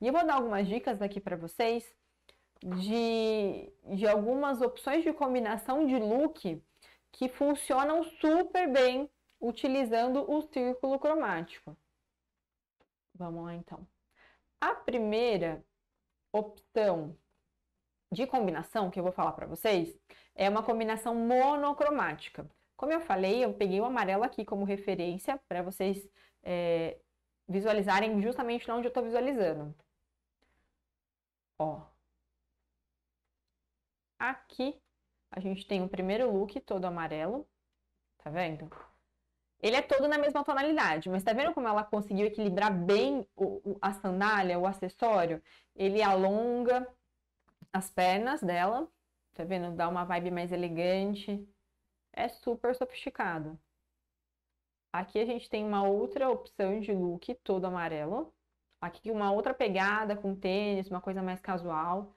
E eu vou dar algumas dicas aqui para vocês de, de algumas opções de combinação de look que funcionam super bem utilizando o círculo cromático. Vamos lá então. A primeira opção de combinação que eu vou falar para vocês é uma combinação monocromática. Como eu falei, eu peguei o amarelo aqui como referência para vocês é, visualizarem justamente onde eu estou visualizando ó. Aqui a gente tem o primeiro look todo amarelo, tá vendo? Ele é todo na mesma tonalidade, mas tá vendo como ela conseguiu equilibrar bem o, o, a sandália, o acessório? Ele alonga as pernas dela, tá vendo? Dá uma vibe mais elegante. É super sofisticado. Aqui a gente tem uma outra opção de look todo amarelo. Aqui uma outra pegada com tênis, uma coisa mais casual.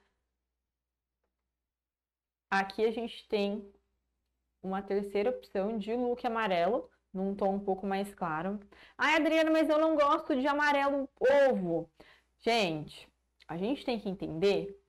Aqui a gente tem uma terceira opção de look amarelo, num tom um pouco mais claro. Ai, Adriana, mas eu não gosto de amarelo ovo. Gente, a gente tem que entender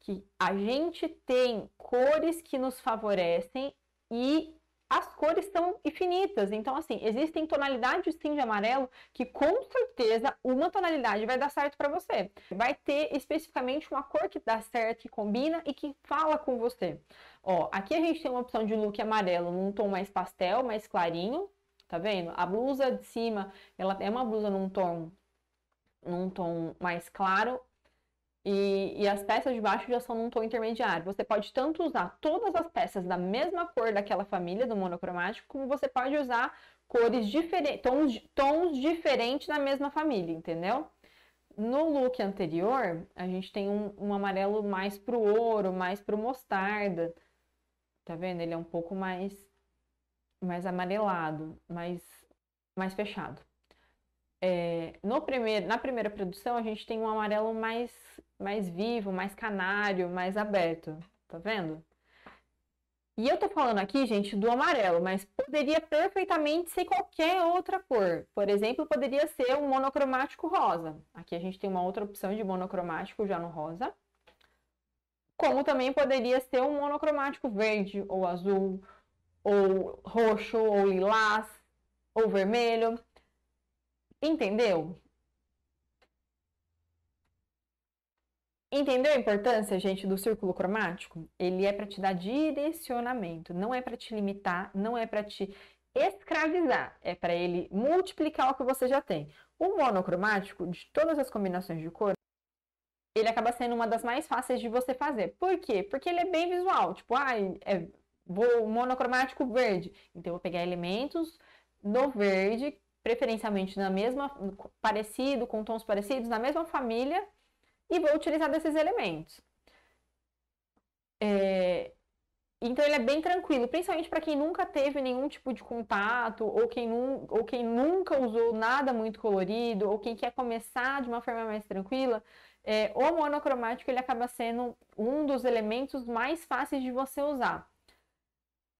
que a gente tem cores que nos favorecem e as cores são infinitas. Então, assim, existem tonalidades sim de amarelo que com certeza uma tonalidade vai dar certo para você. Vai ter especificamente uma cor que dá certo, que combina e que fala com você. Ó, aqui a gente tem uma opção de look amarelo num tom mais pastel, mais clarinho, tá vendo? A blusa de cima, ela é uma blusa num tom num tom mais claro, e, e, as peças de baixo já são num tom intermediário. Você pode tanto usar todas as peças da mesma cor daquela família, do monocromático, como você pode usar cores diferentes, tons, tons diferentes na mesma família, entendeu? No look anterior, a gente tem um, um amarelo mais pro ouro, mais pro mostarda. Tá vendo? Ele é um pouco mais, mais amarelado, mais, mais fechado. É, no primeiro, na primeira produção, a gente tem um amarelo mais mais vivo, mais canário, mais aberto. Tá vendo? E eu tô falando aqui, gente, do amarelo, mas poderia perfeitamente ser qualquer outra cor. Por exemplo, poderia ser um monocromático rosa. Aqui a gente tem uma outra opção de monocromático já no rosa. Como também poderia ser um monocromático verde, ou azul, ou roxo, ou lilás, ou vermelho. Entendeu? Entendeu a importância, gente, do círculo cromático? Ele é para te dar direcionamento, não é para te limitar, não é para te escravizar, é para ele multiplicar o que você já tem. O monocromático, de todas as combinações de cor, ele acaba sendo uma das mais fáceis de você fazer. Por quê? Porque ele é bem visual. Tipo, ah, é, vou monocromático verde. Então, eu vou pegar elementos no verde, preferencialmente na mesma, parecido, com tons parecidos, na mesma família e vou utilizar desses elementos. É, então ele é bem tranquilo, principalmente para quem nunca teve nenhum tipo de contato, ou quem, nu ou quem nunca usou nada muito colorido, ou quem quer começar de uma forma mais tranquila, é, o monocromático ele acaba sendo um dos elementos mais fáceis de você usar.